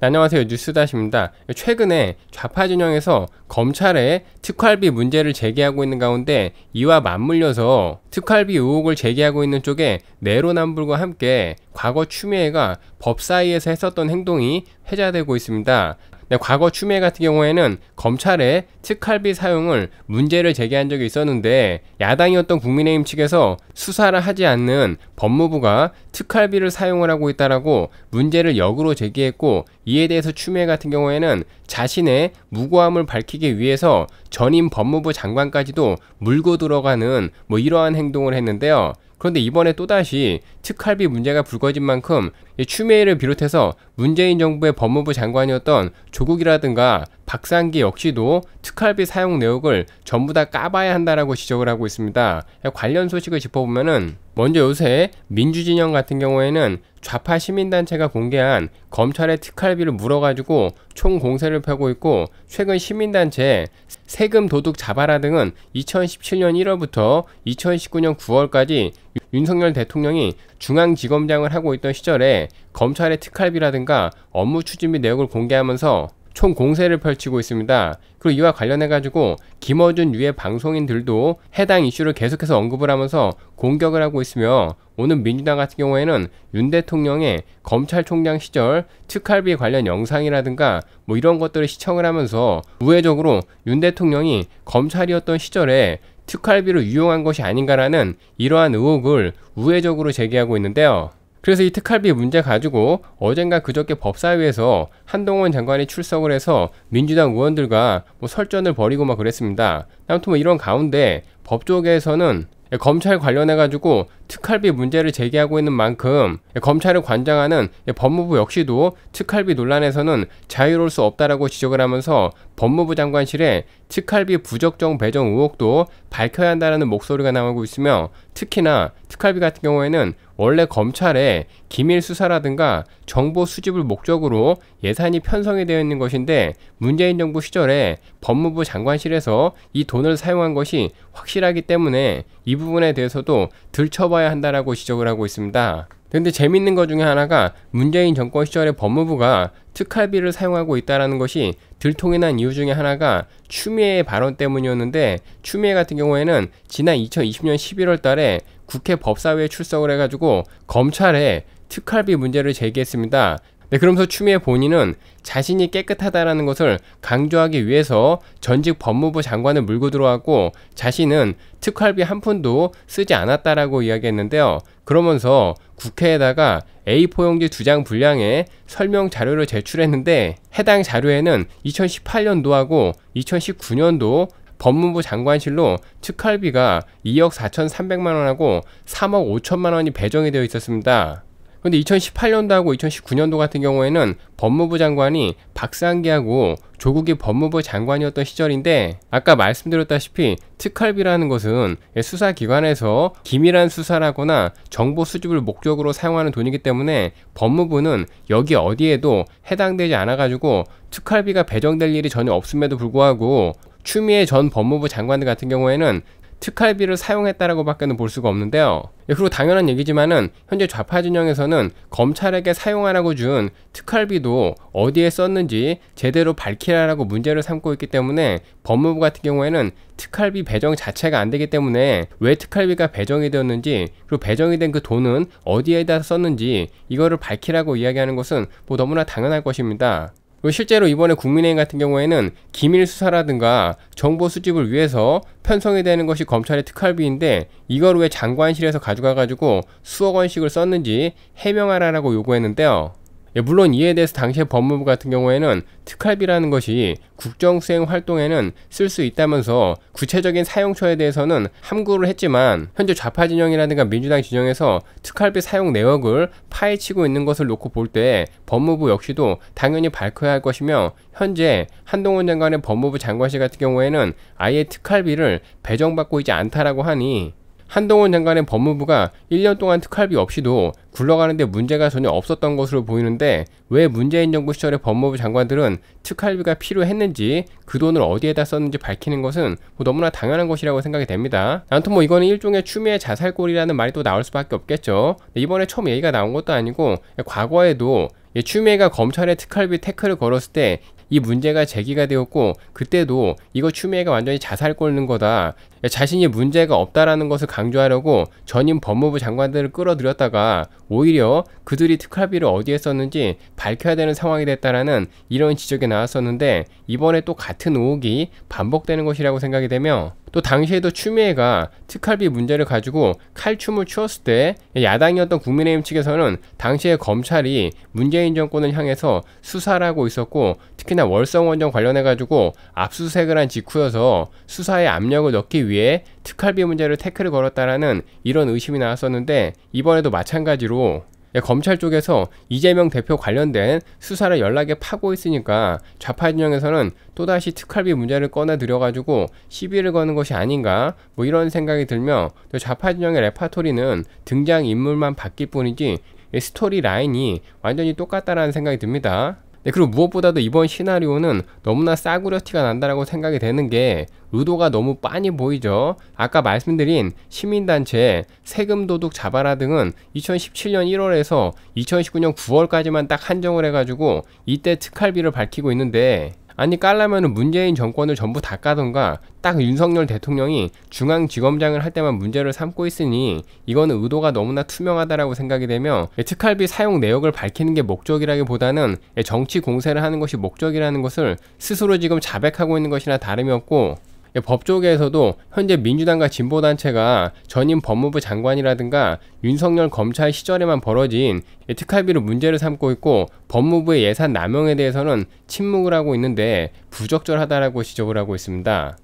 네, 안녕하세요 뉴스다시입니다 최근에 좌파 진영에서 검찰에 특활비 문제를 제기하고 있는 가운데 이와 맞물려서 특활비 의혹을 제기하고 있는 쪽에 내로남불과 함께 과거 추미애가 법사위에서 했었던 행동이 회자되고 있습니다 네, 과거 추미애 같은 경우에는 검찰의 특활비 사용을 문제를 제기한 적이 있었는데 야당이었던 국민의힘 측에서 수사를 하지 않는 법무부가 특활비를 사용을 하고 있다라고 문제를 역으로 제기했고 이에 대해서 추미애 같은 경우에는 자신의 무고함을 밝히기 위해서 전임 법무부 장관까지도 물고 들어가는 뭐 이러한 행동을 했는데요. 그런데 이번에 또다시 특할비 문제가 불거진 만큼 추메애를 비롯해서 문재인 정부의 법무부 장관이었던 조국이라든가 박상기 역시도 특할비 사용 내역을 전부 다 까봐야 한다라고 지적을 하고 있습니다. 관련 소식을 짚어보면은 먼저 요새 민주진영 같은 경우에는 좌파 시민단체가 공개한 검찰의 특활비를 물어가지고 총 공세를 펴고 있고 최근 시민단체 세금 도둑 자바라 등은 2017년 1월부터 2019년 9월까지 윤석열 대통령이 중앙지검장을 하고 있던 시절에 검찰의 특활비라든가 업무 추진 및 내역을 공개하면서 총 공세를 펼치고 있습니다. 그리고 이와 관련해 가지고 김어준 유해 방송인들도 해당 이슈를 계속해서 언급을 하면서 공격을 하고 있으며 오늘 민주당 같은 경우에는 윤 대통령의 검찰총장 시절 특활비 관련 영상이라든가 뭐 이런 것들을 시청을 하면서 우회적으로 윤 대통령이 검찰이었던 시절에 특활비로 유용한 것이 아닌가라는 이러한 의혹을 우회적으로 제기하고 있는데요. 그래서 이특활비 문제 가지고 어젠가 그저께 법사위에서 한동훈 장관이 출석을 해서 민주당 의원들과 뭐 설전을 벌이고 막 그랬습니다. 아무튼 뭐 이런 가운데 법조계에서는 검찰 관련해 가지고 특활비 문제를 제기하고 있는 만큼 검찰을 관장하는 법무부 역시도 특활비 논란에서는 자유로울 수 없다라고 지적을 하면서 법무부 장관실에 특활비 부적정 배정 의혹도 밝혀야 한다는 목소리가 나오고 있으며 특히나 특활비 같은 경우에는 원래 검찰의 기밀 수사라든가 정보 수집을 목적으로 예산이 편성이 되어 있는 것인데 문재인 정부 시절에 법무부 장관실에서 이 돈을 사용한 것이 확실하기 때문에 이 부분에 대해서도 들춰봐야 바꿔야 한다라고 지적을 하고 있습니다. 그런데 재밌는 것 중에 하나가 문재인 정권 시절에 법무부가 특활비를 사용하고 있다는 것이 들통이 난 이유 중에 하나가 추미애의 발언 때문이었는데 추미애 같은 경우에는 지난 2020년 11월 달에 국회 법사위에 출석을 해가지고 검찰에 특활비 문제를 제기했습니다. 네, 그러면서 추미애 본인은 자신이 깨끗하다라는 것을 강조하기 위해서 전직 법무부 장관을 물고 들어왔고 자신은 특활비 한 푼도 쓰지 않았다라고 이야기했는데요. 그러면서 국회에다가 A4용지 두 장 분량의 설명 자료를 제출했는데 해당 자료에는 2018년도하고 2019년도 법무부 장관실로 특활비가 2억 4,300만 원하고 3억 5천만 원이 배정이 되어 있었습니다. 근데 2018년도하고 2019년도 같은 경우에는 법무부 장관이 박상기하고 조국이 법무부 장관이었던 시절인데 아까 말씀드렸다시피 특활비라는 것은 수사기관에서 기밀한 수사라거나 정보 수집을 목적으로 사용하는 돈이기 때문에 법무부는 여기 어디에도 해당되지 않아가지고 특활비가 배정될 일이 전혀 없음에도 불구하고 추미애 전 법무부 장관 들 같은 경우에는 특활비를 사용했다라고밖에는 볼 수가 없는데요. 예, 그리고 당연한 얘기지만은 현재 좌파 진영에서는 검찰에게 사용하라고 준 특활비도 어디에 썼는지 제대로 밝히라라고 문제를 삼고 있기 때문에 법무부 같은 경우에는 특활비 배정 자체가 안 되기 때문에 왜 특활비가 배정이 되었는지 그리고 배정이 된 그 돈은 어디에다 썼는지 이거를 밝히라고 이야기하는 것은 뭐 너무나 당연할 것입니다. 그리고 실제로 이번에 국민의힘 같은 경우에는 기밀 수사라든가 정보 수집을 위해서 편성이 되는 것이 검찰의 특활비인데 이걸 왜 장관실에서 가져가가지고 수억 원씩을 썼는지 해명하라라고 요구했는데요. 예, 물론 이에 대해서 당시의 법무부 같은 경우에는 특활비라는 것이 국정수행 활동에는 쓸 수 있다면서 구체적인 사용처에 대해서는 함구를 했지만 현재 좌파 진영이라든가 민주당 진영에서 특활비 사용 내역을 파헤치고 있는 것을 놓고 볼 때 법무부 역시도 당연히 밝혀야 할 것이며 현재 한동훈 장관의 법무부 장관실 같은 경우에는 아예 특활비를 배정받고 있지 않다라고 하니 한동훈 장관의 법무부가 1년 동안 특활비 없이도 굴러가는데 문제가 전혀 없었던 것으로 보이는데 왜 문재인 정부 시절의 법무부 장관들은 특활비가 필요했는지 그 돈을 어디에다 썼는지 밝히는 것은 뭐 너무나 당연한 것이라고 생각이 됩니다. 아무튼 뭐 이거는 일종의 추미애 자살골이라는 말이 또 나올 수밖에 없겠죠. 이번에 처음 얘기가 나온 것도 아니고 과거에도 예, 추미애가 검찰에 특활비 태클을 걸었을 때이 문제가 제기가 되었고 그때도 이거 추미애가 완전히 자살 꼴는 거다. 자신이 문제가 없다라는 것을 강조하려고 전임 법무부 장관들을 끌어들였다가 오히려 그들이 특활비를 어디에 썼는지 밝혀야 되는 상황이 됐다라는 이런 지적이 나왔었는데 이번에 또 같은 의혹이 반복되는 것이라고 생각이 되며 또 당시에도 추미애가 특활비 문제를 가지고 칼춤을 추었을 때 야당이었던 국민의힘 측에서는 당시에 검찰이 문재인 정권을 향해서 수사를 하고 있었고 특히나 월성 원전 관련해 가지고 압수수색을 한 직후여서 수사에 압력을 넣기 위해 특활비 문제를 태클을 걸었다라는 이런 의심이 나왔었는데 이번에도 마찬가지로 예, 검찰 쪽에서 이재명 대표 관련된 수사를 연락에 파고 있으니까 좌파 진영에서는 또다시 특활비 문제를 꺼내 들여가지고 시비를 거는 것이 아닌가 뭐 이런 생각이 들며 또 좌파 진영의 레파토리는 등장 인물만 바뀔 뿐이지 스토리 라인이 완전히 똑같다라는 생각이 듭니다. 네, 그리고 무엇보다도 이번 시나리오는 너무나 싸구려 티가 난다라고 생각이 되는 게 의도가 너무 빤히 보이죠. 아까 말씀드린 시민단체 세금 도둑 잡아라 등은 2017년 1월에서 2019년 9월까지만 딱 한정을 해가지고 이때 특할비를 밝히고 있는데 아니 깔라면은 문재인 정권을 전부 다 까던가 딱 윤석열 대통령이 중앙지검장을 할 때만 문제를 삼고 있으니 이거는 의도가 너무나 투명하다라고 생각이 되며 예, 특활비 사용 내역을 밝히는 게 목적이라기보다는 예, 정치 공세를 하는 것이 목적이라는 것을 스스로 지금 자백하고 있는 것이나 다름이 없고 예, 법조계에서도 현재 민주당과 진보단체가 전임 법무부 장관이라든가 윤석열 검찰 시절에만 벌어진 예, 특활비로 문제를 삼고 있고 법무부의 예산 남용에 대해서는 침묵을 하고 있는데 부적절하다라고 지적을 하고 있습니다.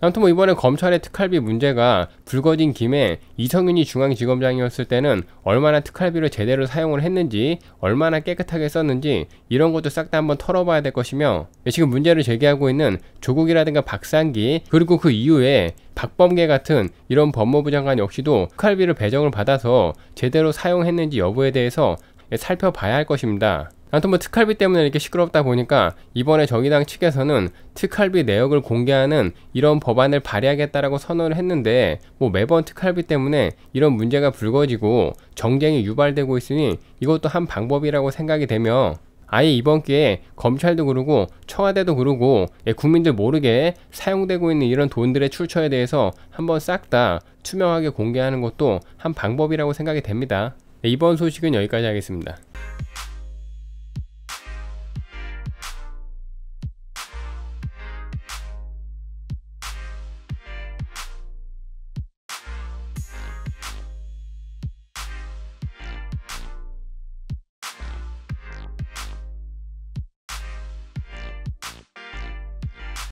아무튼 뭐 이번에 검찰의 특활비 문제가 불거진 김에 이성윤이 중앙지검장이었을 때는 얼마나 특활비를 제대로 사용을 했는지 얼마나 깨끗하게 썼는지 이런 것도 싹 다 한번 털어봐야 될 것이며 지금 문제를 제기하고 있는 조국이라든가 박상기 그리고 그 이후에 박범계 같은 이런 법무부 장관 역시도 특활비를 배정을 받아서 제대로 사용했는지 여부에 대해서 살펴봐야 할 것입니다. 아무튼 뭐 특할비 때문에 이렇게 시끄럽다 보니까 이번에 정의당 측에서는 특할비 내역을 공개하는 이런 법안을 발의하겠다라고 선언을 했는데 뭐 매번 특할비 때문에 이런 문제가 불거지고 정쟁이 유발되고 있으니 이것도 한 방법이라고 생각이 되며 아예 이번 기회에 검찰도 그러고 청와대도 그러고 예, 국민들 모르게 사용되고 있는 이런 돈들의 출처에 대해서 한번 싹 다 투명하게 공개하는 것도 한 방법이라고 생각이 됩니다. 네, 이번 소식은 여기까지 하겠습니다.